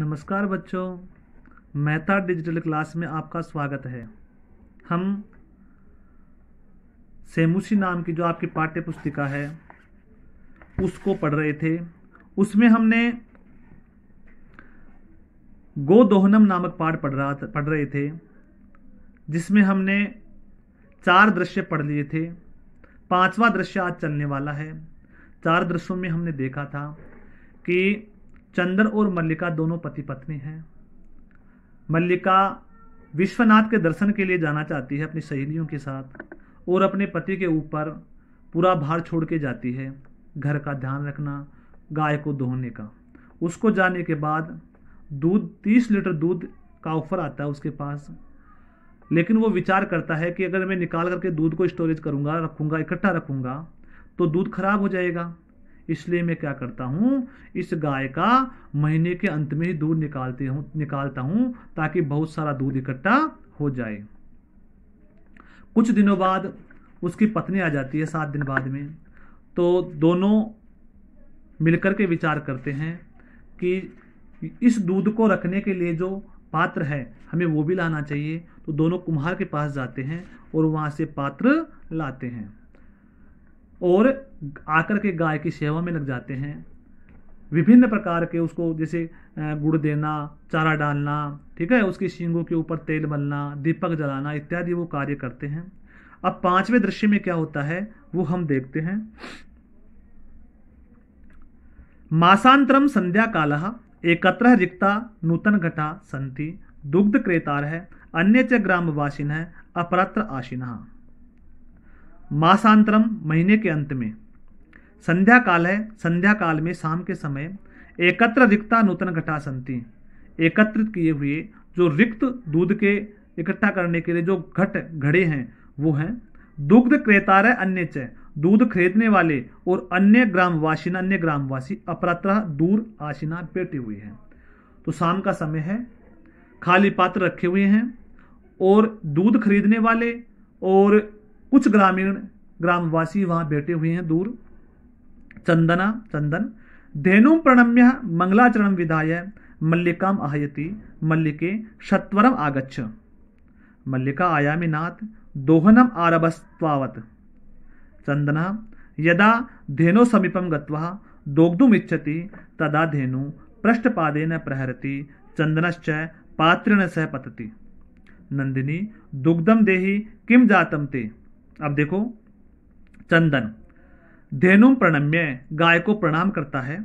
नमस्कार बच्चों Mehta digital class में आपका स्वागत है हम सेमुसी नाम की जो आपकी पाठ्य पुस्तिका है उसको पढ़ रहे थे उसमें हमने गो दोहनम नामक पाठ पढ़ रहा था पढ़ रहे थे जिसमें हमने चार दृश्य पढ़ लिए थे पांचवा दृश्य आज चलने वाला है चार दृश्यों में हमने देखा था कि चंदन और मल्लिका दोनों पति पत्नी हैं मल्लिका विश्वनाथ के दर्शन के लिए जाना चाहती है अपनी सहेलियों के साथ और अपने पति के ऊपर पूरा भार छोड़ के जाती है घर का ध्यान रखना गाय को दोहने का उसको जाने के बाद दूध तीस लीटर दूध का ऑफर आता है उसके पास लेकिन वो विचार करता है कि अगर मैं निकाल करके दूध को स्टोरेज करूँगा रखूँगा इकट्ठा रखूँगा तो दूध खराब हो जाएगा इसलिए मैं क्या करता हूँ इस गाय का महीने के अंत में ही दूध निकालते हूँ निकालता हूँ ताकि बहुत सारा दूध इकट्ठा हो जाए कुछ दिनों बाद उसकी पत्नी आ जाती है सात दिन बाद में तो दोनों मिलकर के विचार करते हैं कि इस दूध को रखने के लिए जो पात्र है हमें वो भी लाना चाहिए तो दोनों कुम्हार के पास जाते हैं और वहाँ से पात्र लाते हैं और आकर के गाय की सेवा में लग जाते हैं विभिन्न प्रकार के उसको जैसे गुड़ देना चारा डालना ठीक है उसकी सींगों के ऊपर तेल मलना दीपक जलाना इत्यादि वो कार्य करते हैं अब पांचवें दृश्य में क्या होता है वो हम देखते हैं मासांतरम संध्या काल एकत्र रिक्ता नूतन घटा संति दुग्ध क्रेतार है अन्य च ग्रामवासिन है अपरात्र आशिना मासांतरम महीने के अंत में संध्या काल है संध्या काल में शाम के समय एकत्र रिक्ता नूतन घटा संति एकत्रित किए हुए जो रिक्त दूध के इकट्ठा करने के लिए जो घट घड़े हैं वो हैं दुग्ध क्रेतार अन्य च दूध खरीदने वाले और अन्य ग्रामवासी अन्य ग्रामवासी अपरात्र दूर आशिना बैठे हुए हैं तो शाम का समय है खाली पात्र रखे हुए हैं और दूध खरीदने वाले और कुछ ग्रामीण ग्रामवासी वहां बैठे हुए हैं दूर चंदना चंदन धेनु प्रणम्य मंगलाचरण विधाय मल्लिकाम आहयति मल्लिके शरम आगच्छ मल्लिका आयामी नाथ दोहनम आरभस्तावत चंदना यदा धेनो समीपम गत्वा दोग्धुमिच्छति तदा धेनु पृष्ठपादेन प्रहरति चंदनश्च पात्रेण सह पतति नंदिनी दुग्धम देहि किम जातम ते अब देखो चंदन धेनुम प्रणम्य गाय को प्रणाम करता है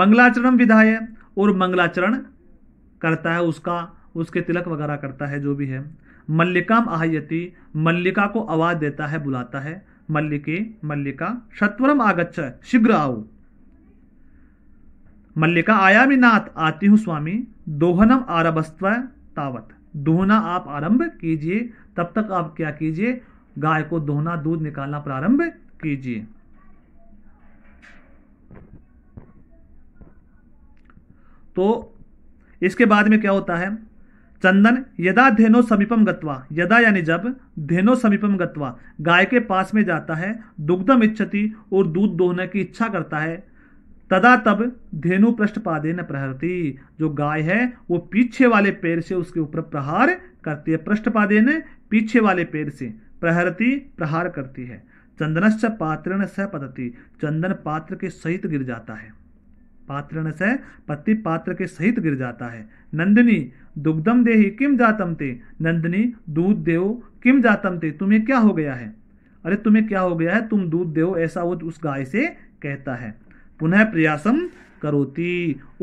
मंगलाचरण विधाय और मंगलाचरण करता है उसका उसके तिलक वगैरह करता है जो भी है मल्लिका आहयति मल्लिका को आवाज देता है बुलाता है मल्लिके मल्लिका शत्वरम आगच्छ शीघ्र आओ मल्लिका आयामी नाथ आती हूँ स्वामी दोहनम आरभस्व तावत दोहना आप आरंभ कीजिए तब तक आप क्या कीजिए गाय को दोहना दूध निकालना प्रारंभ कीजिए तो इसके बाद में क्या होता है चंदन यदा धेनो समीपम गत्वा यदा यानी जब धेनो समीपम गत्वा गाय के पास में जाता है दुग्धम इच्छति और दूध दोहने की इच्छा करता है तदा तब धेनु पृष्ठ पादे न प्रहरती जो गाय है वो पीछे वाले पैर से उसके ऊपर प्रहार करती है पृष्ठ पादे ने पीछे वाले पैर से प्रहरती प्रहार करती है चंदनस्य पात्रण स पतती चंदन पात्र के सहित गिर जाता है पात्रण स पति पात्र के सहित गिर जाता है नंदिनी दुग्धम देही किम जातम ते नंदिनी दूध देव किम जातम ते तुम्हें क्या हो गया है अरे तुम्हें क्या हो गया है तुम दूध देव ऐसा वो उस गाय से कहता है पुनः प्रयासम करोती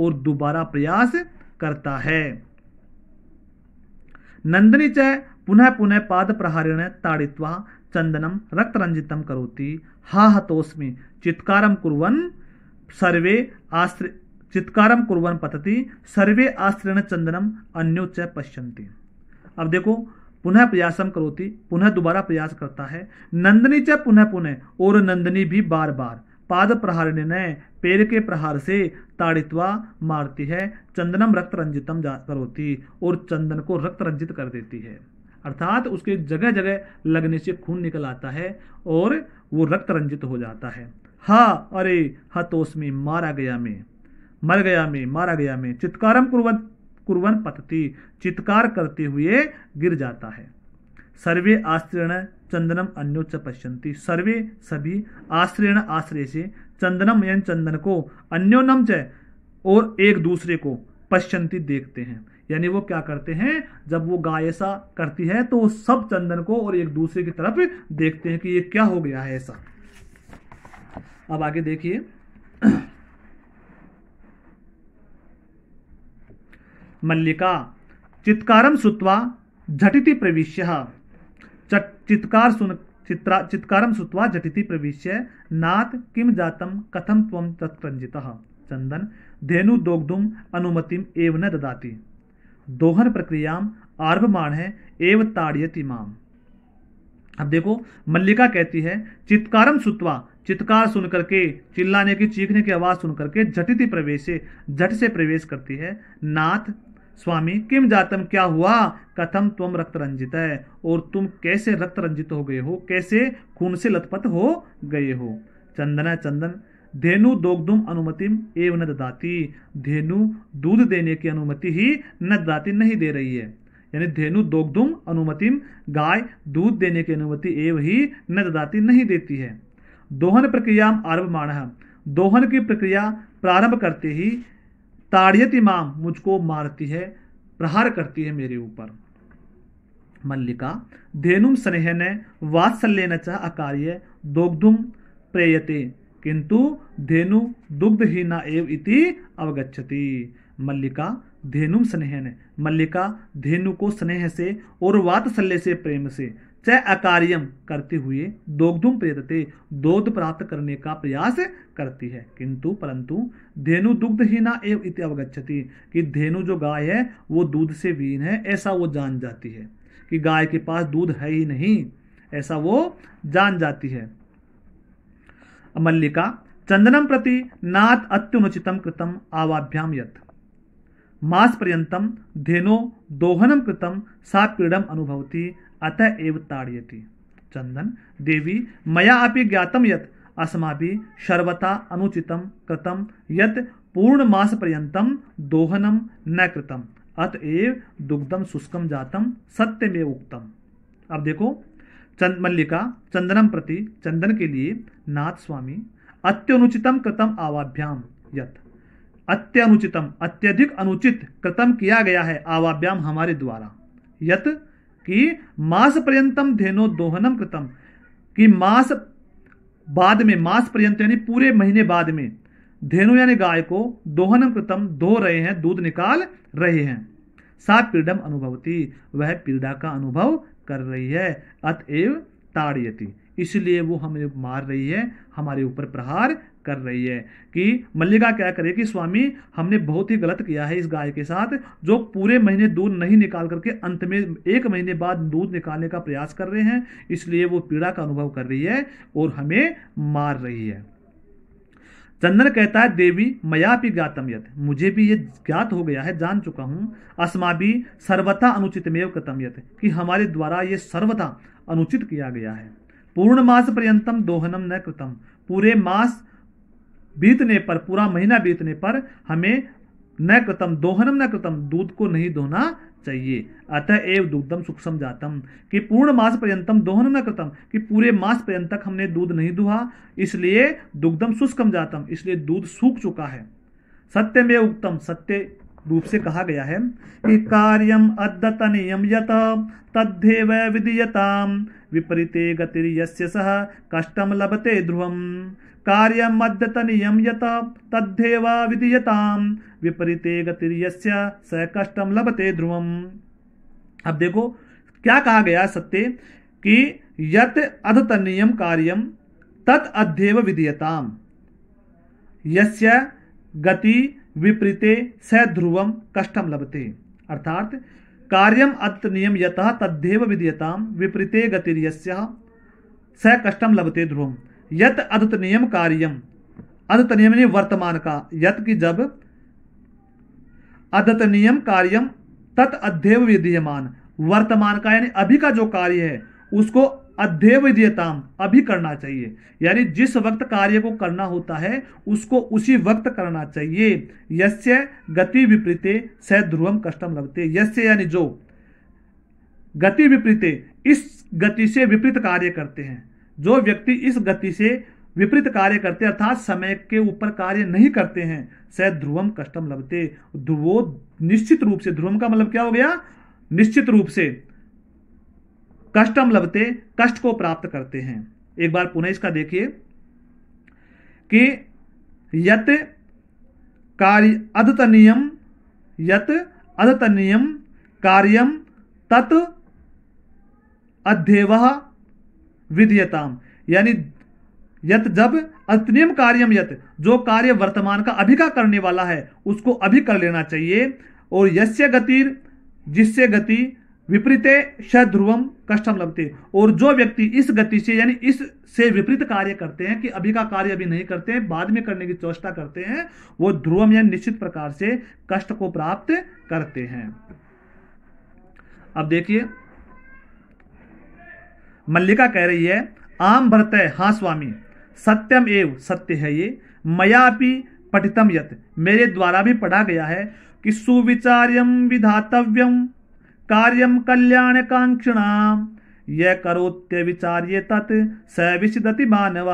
और दोबारा प्रयास करता है नंदिनी च पुनः पुनः पाद प्रहारेण ताड़ित्वा चंदनम रक्तरंजितम करोति हा हतोस्मी चित्कारम कुर्वन सर्वे आश्र चित्कारम कुर्वन पतति सर्वे आश्रण चंदनम अन्योच पश्यन्ति अब देखो पुनः प्रयासम करोति पुनः दोबारा प्रयास करता है नंदनी च पुनः पुनः और नंदनी भी बार बार पाद प्रहार ने पेड़ के प्रहार से ताड़ित्वा मारती है चंदनम रक्त रंजितम करोती और चंदन को रक्त रंजित कर देती है अर्थात उसके जगह जगह लगने से खून निकल आता है और वो रक्त रंजित हो जाता है हा अरे हतोस में मारा गया में मर गया में मारा गया में चित्कारम कुरवन कुरवन पतती चित्कार करते हुए गिर जाता है सर्वे आश्रयण चंदनम अन्योच पश्यंती सर्वे सभी आश्रयण आश्रय से चंदनम यन चंदन को अन्योनम च और एक दूसरे को पश्यंती देखते हैं यानी वो क्या करते हैं जब वो गाय ऐसा करती है तो वो सब चंदन को और एक दूसरे की तरफ देखते हैं कि ये क्या हो गया है ऐसा अब आगे देखिए मल्लिका चित्कारम श्रुवा झटिति प्रविश्य चित्कार सुन चित्रा चित्कारम श्रुवा झटिति प्रविश्य नाथ किम जातम कथम तव तत्प्रंजित चंदन धेनु दोग्धुम अनुमतिम एव न ददाती दोहन प्रक्रिया आरभमाण है एव ताड़ियति माम अब देखो मल्लिका कहती है चित्कारम सुतवा चित्कार सुन करके चिल्लाने की चीखने की आवाज़ सुन करके झटिति प्रवेश झट से प्रवेश करती है नाथ स्वामी किम जातम क्या हुआ कथम तुम रक्त रंजित है और तुम कैसे रक्त रंजित हो गए हो कैसे खून से लथपथ हो गए हो चंदना चंदन धेनु दोगदुम अनुमतिम एव न दाती धेनु दूध देने की अनुमति ही न दाती नहीं दे रही है यानी धेनु दोगदुम अनुमतिम गाय दूध देने की अनुमति एव ही न दाती नहीं देती है दोहन प्रक्रिया आरभ आरभमाण दोहन की प्रक्रिया प्रारंभ करते ही ताड़ियती माम मुझको मारती है प्रहार करती है मेरे ऊपर मल्लिका धेनुम स्नेह ने वात्सल्य न चाह अकार्य दोग्धुम प्रेयते किंतु धेनु दुग्धहीना एव इति अवगच्छति मल्लिका धेनुम स्नेहन मल्लिका धेनु को स्नेह से और वात्सल्य से प्रेम से च अकार्यम करते हुए दोग्धुम प्रेतते दोध प्राप्त करने का प्रयास करती है किंतु परंतु धेनु दुग्धहीना एव इति अवगच्छति कि धेनु जो गाय है वो दूध से वीन है ऐसा वो जान जाती है कि गाय के पास दूध है ही नहीं ऐसा वो जान जाती है मल्लिका चंदनम प्रति नात् कृतम आवाभ्याम यत मास मासपर्यन्तं धेनो दोहनम कृतम सा पीड़म अनुभवती अतः एव चंदन देवी मया अपि ज्ञातं शर्वता अनुचित सर्वथा यत पूर्ण मास पूर्णमासपर्यन्तं दोहनम न कृतम अतएव दुग्धम शुष्कम जातम सत्यमेव उक्तम अब देखो चंद मल्लिका चंदनम प्रति चंदन के लिए नाथ स्वामी अत्यनुचितम कृतम आवाभ्याम यथ अत्यनुचितम अत्यधिक अनुचित कृतम किया गया है आवाभ्याम हमारे द्वारा यत कि मास पर्यंतम धेनो दोहनम कृतम कि मास बाद में मास पर्यंत यानी पूरे महीने बाद में धेनु यानी गाय को दोहनम कृतम दो रहे हैं दूध निकाल रहे हैं सा पीड़म अनुभवती वह पीड़ा का अनुभव कर रही है अतएव ताड़ियती इसलिए वो हमें मार रही है हमारे ऊपर प्रहार कर रही है कि मल्लिका क्या करे कि स्वामी हमने बहुत ही गलत किया है इस गाय के साथ जो पूरे महीने दूध नहीं निकाल करके अंत में एक महीने बाद दूध निकालने का प्रयास कर रहे हैं इसलिए वो पीड़ा का अनुभव कर रही है और हमें मार रही है चंदन कहता है देवी मया भी ज्ञातम यथ मुझे भी ये ज्ञात हो गया है जान चुका हूँ अस्मा भी सर्वथा अनुचितमेव कतम यथ कि हमारे द्वारा ये सर्वथा अनुचित किया गया है पूर्ण मास पर्यंतम दोहनम न कृतम पूरे मास बीतने पर पूरा महीना बीतने पर हमें न कृतम दोहनम न कृतम दूध को नहीं दोहना चाहिए अतः एव दुग्धम सूक्ष्म जातम कि पूर्ण मास पर्यंतम दोहन न करतम कि पूरे मास पर्यंत तक हमने दूध नहीं दुहा इसलिए दुग्धम शुष्कम जातम इसलिए दूध सूख चुका है सत्य में उत्तम सत्य रूप से कहा गया है कि कार्यम अद्यतनियम यत तद्धेव विधीयताम विपरीते गतिर यस्य सह कष्टम लभते ध्रुवम कार्यम् अद्यतनीयं तद्धेवा विधीयतां विपरीते गतिर्यस्य स कष्टम लभते ध्रुवम अब देखो क्या कहा गया सत्य कि यत अधतनियम कार्यम तत् अध्येव विधीयताम यस्य गति विपरीते स ध्रुवम कष्टम लभते अर्थात कार्यम अतनियम यतः तद्धेव विधीयताम विपरीते गतिर्यस्य स कष्टम लभते ध्रुवम यत अदत नियम कार्यम अदत नियम वर्तमान का यत की जब अदत नियम कार्यम तत अध्यय विधीयमान वर्तमान का यानी अभी का जो कार्य है उसको अध्यय विधेयताम अभी करना चाहिए यानी जिस वक्त कार्य को करना होता है उसको उसी वक्त करना चाहिए यस्य गति विपरीत स ध्रुवम कष्टम लगते यस्य यानी जो गति विपरीत इस गति से विपरीत कार्य करते हैं जो व्यक्ति इस गति से विपरीत कार्य करते अर्थात समय के ऊपर कार्य नहीं करते हैं सह ध्रुवम कष्टम लगते वो निश्चित रूप से ध्रुवम का मतलब क्या हो गया निश्चित रूप से कष्टम लगते कष्ट को प्राप्त करते हैं एक बार पुनः इसका देखिए कि यत कार्य अदतनियम यत अद्यतनियम कार्यम तत् अध्यवह विधियताम यानी यत जब अतनियम कार्यम यत जो कार्य वर्तमान का अभी का करने वाला है उसको अभी कर लेना चाहिए और यस्य गतिर जिससे गति विपरीते ध्रुवम कष्टम लगते और जो व्यक्ति इस गति से यानी इस से विपरीत कार्य करते हैं कि अभी का कार्य अभी नहीं करते हैं बाद में करने की चेष्टा करते हैं वो ध्रुवम या निश्चित प्रकार से कष्ट को प्राप्त करते हैं अब देखिए मल्लिका कह रही है आम भरत हाँ स्वामी सत्यम एव सत्य है ये मयापि पठितम यत मेरे द्वारा भी पढ़ा गया है कि सुविचार्यम विधातव्यम कार्यम कल्याण कांक्षिणाम यह करोत्य विचार्य तत् स मानव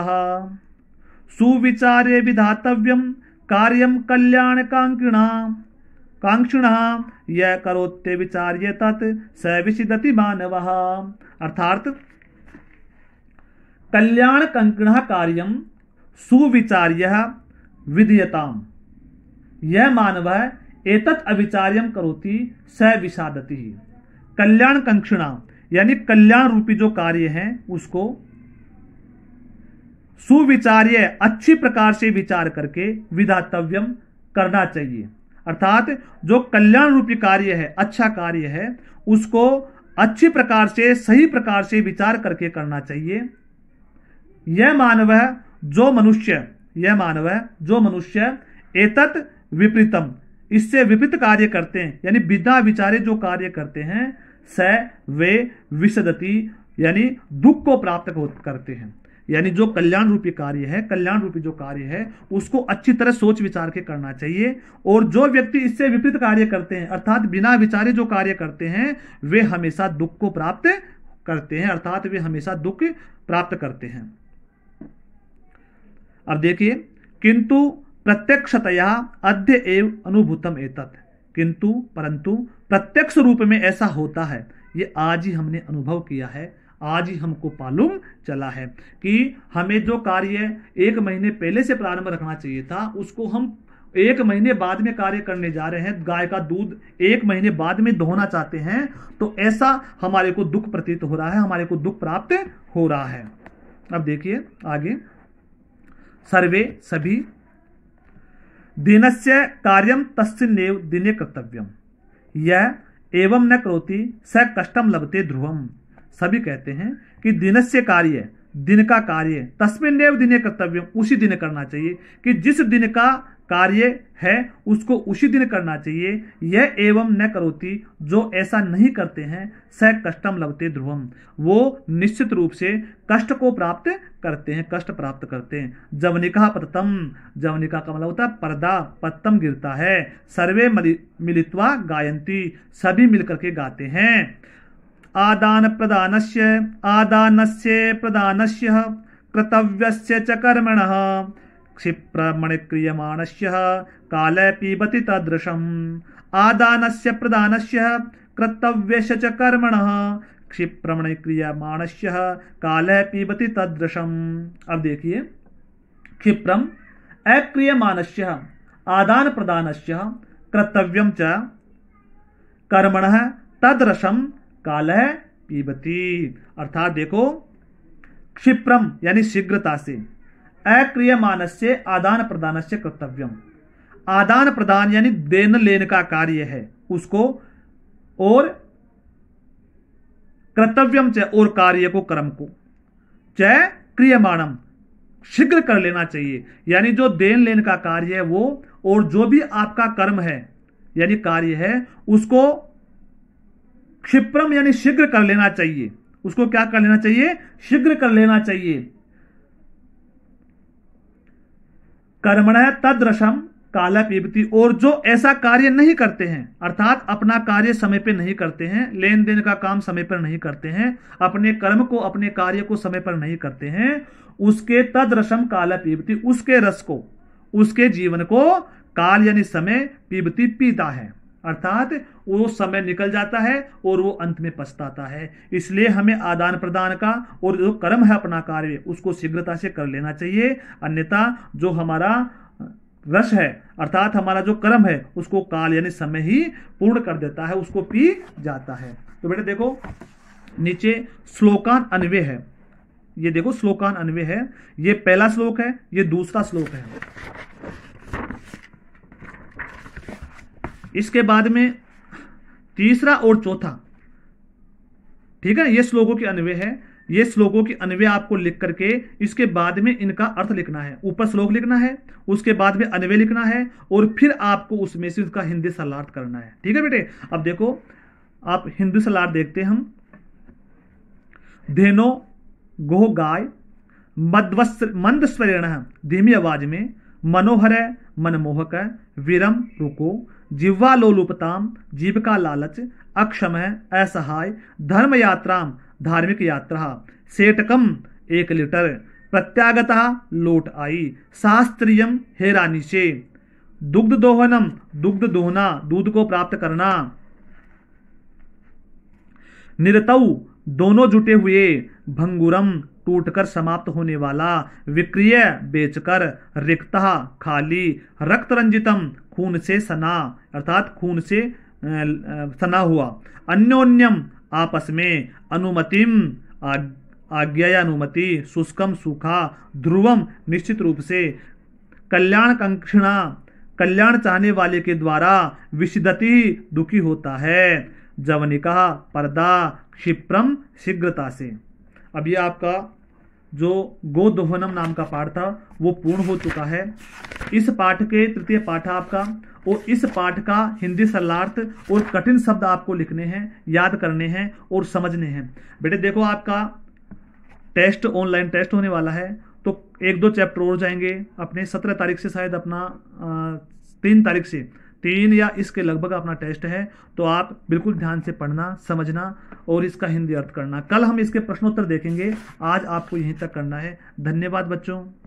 सुविचार्य विधातव्यम कार्यम कल्याण कांक्षिणाम कांक्षिणाम यह करोत्य विचार्य तत् स मानव अर्थात कल्याण कंकण कार्यम सुविचार्य विधीयताम यह मानव एतत अविचार्यम करोति स विषादति कल्याण कंक्षणा यानी कल्याण रूपी जो कार्य है उसको सुविचार्य अच्छी प्रकार से विचार करके विधातव्यम करना चाहिए अर्थात जो कल्याण रूपी कार्य है अच्छा कार्य है उसको अच्छी प्रकार से सही प्रकार से विचार करके करना चाहिए यह मानव है जो मनुष्य यह मानव है जो मनुष्य एतत विपरीतम इससे विपरीत कार्य करते हैं यानी बिना विचारे जो कार्य करते हैं स वे विशदति यानी दुख को प्राप्त करते हैं यानी जो कल्याण रूपी कार्य है कल्याण रूपी जो कार्य है उसको अच्छी तरह सोच विचार के करना चाहिए और जो व्यक्ति इससे विपरीत कार्य करते हैं अर्थात बिना विचारे जो कार्य करते हैं वे हमेशा दुख को प्राप्त करते हैं अर्थात वे हमेशा दुख प्राप्त करते हैं अब देखिए किंतु प्रत्यक्षतया अध्य एव अनुभूतम एतत् किंतु परंतु प्रत्यक्ष रूप में ऐसा होता है ये आज ही हमने अनुभव किया है आज ही हमको पालूम चला है कि हमें जो कार्य एक महीने पहले से प्रारंभ रखना चाहिए था उसको हम एक महीने बाद में कार्य करने जा रहे हैं गाय का दूध एक महीने बाद में धोना चाहते हैं तो ऐसा हमारे को दुख प्रतीत हो रहा है हमारे को दुख प्राप्त हो रहा है अब देखिए आगे सर्वे सभी दिन से कार्यम तस्व दिने कर्तव्य यह एवं न करोति स कष्टम लभते ध्रुवम सभी कहते हैं कि दिन से कार्य दिन का कार्य तस्मिन दिने कर्तव्य उसी दिन करना चाहिए कि जिस दिन का कार्य है उसको उसी दिन करना चाहिए यह एवं न करोति जो ऐसा नहीं करते हैं स कष्टम लगते ध्रुवम वो निश्चित रूप से कष्ट को प्राप्त करते हैं कष्ट प्राप्त करते हैं जवनिका पतम जवनिका का मतलब होता है पर्दा पत्तम गिरता है सर्वे मिलित्वा गायंती सभी मिलकर के गाते हैं आदान प्रदान से आदान से प्रदान कर्तव्य च कर्मण क्षिप्रमणिक्रियमाणस्य काले पिबति तादृशम् आदानस्य प्रदानस्य कर्तव्यस्य च कर्मणः क्षिप्रमणिक्रियमाणस्य काले पिबति तादृशम् अब देखिए क्षिप्रम अक्रियमाणस्य आदान प्रदानस्य कर्तव्यम च कर्मण तदृश काल पीबती अर्थात देखो क्षिप्रम यानी शीघ्रता से अक्रियमान से आदान प्रदान से कर्तव्यम आदान प्रदान यानी देन लेन का कार्य है उसको और कर्तव्यम च और कार्य को कर्म को च क्रियमाणम शीघ्र कर लेना चाहिए यानी जो देन लेन का कार्य है वो और जो भी आपका कर्म है यानी कार्य है उसको क्षिप्रम यानी शीघ्र कर लेना चाहिए उसको क्या कर लेना चाहिए शीघ्र कर लेना चाहिए कर्मण रसम काला पीबती और जो ऐसा कार्य नहीं करते हैं अर्थात अपना कार्य समय पर नहीं करते हैं लेन देन का काम समय पर नहीं करते हैं अपने कर्म को अपने कार्य को समय पर नहीं करते हैं उसके तदरसम काला पीबती उसके रस को उसके जीवन को काल यानी समय पीबती पीता है अर्थात वो समय निकल जाता है और वो अंत में पछताता है इसलिए हमें आदान प्रदान का और जो कर्म है अपना कार्य उसको शीघ्रता से कर लेना चाहिए अन्यथा जो हमारा रस है अर्थात हमारा जो कर्म है उसको काल यानी समय ही पूर्ण कर देता है उसको पी जाता है तो बेटे देखो नीचे श्लोकान अनवे है ये देखो श्लोकान अनवे है ये पहला श्लोक है ये दूसरा श्लोक है इसके बाद में तीसरा और चौथा ठीक है ये श्लोकों के अन्वय है ये श्लोकों की अन्वय आपको लिख करके इसके बाद में इनका अर्थ लिखना है ऊपर श्लोक लिखना है उसके बाद में अन्वय लिखना है और फिर आपको उसमें से उसका हिंदी सलार्थ करना है ठीक है बेटे अब देखो आप हिंदी सलार्थ देखते हम धेनो गोह गाय मंद स्वरण धीमी आवाज में मनोहर है मनमोहक है विरम रुको जिह्वा जीविका लालच अक्षम असहाय धर्म यात्रा धार्मिक यात्रा सेटकम एक लीटर प्रत्यागता लोट आई शास्त्रीय हेरा हेरानिशे दुग्ध दोहनम दुग्ध दोहना दूध को प्राप्त करना निरतऊ दोनों जुटे हुए भंगुरम टूटकर समाप्त होने वाला विक्रिय बेचकर रिक्त खाली रक्त रंजितम खून से सना अर्थात खून से सना हुआ अन्योन्यम आपस में अनुमतिम आज्ञा अनुमति शुष्कम सूखा ध्रुवम निश्चित रूप से कल्याण कंक्षणा कल्याण चाहने वाले के द्वारा विषदति दुखी होता है जवनिका पर्दा क्षिप्रम शीघ्रता से अब ये आपका जो गो दोहनम नाम का पाठ था वो पूर्ण हो चुका है इस पाठ के तृतीय पाठ आपका और इस पाठ का हिंदी सरलार्थ और कठिन शब्द आपको लिखने हैं याद करने हैं और समझने हैं बेटे देखो आपका टेस्ट ऑनलाइन टेस्ट होने वाला है तो एक दो चैप्टर और जाएंगे अपने सत्रह तारीख से शायद अपना तीन तारीख से तीन या इसके लगभग अपना टेस्ट है तो आप बिल्कुल ध्यान से पढ़ना समझना और इसका हिंदी अर्थ करना कल हम इसके प्रश्नोत्तर देखेंगे आज आपको यहीं तक करना है धन्यवाद बच्चों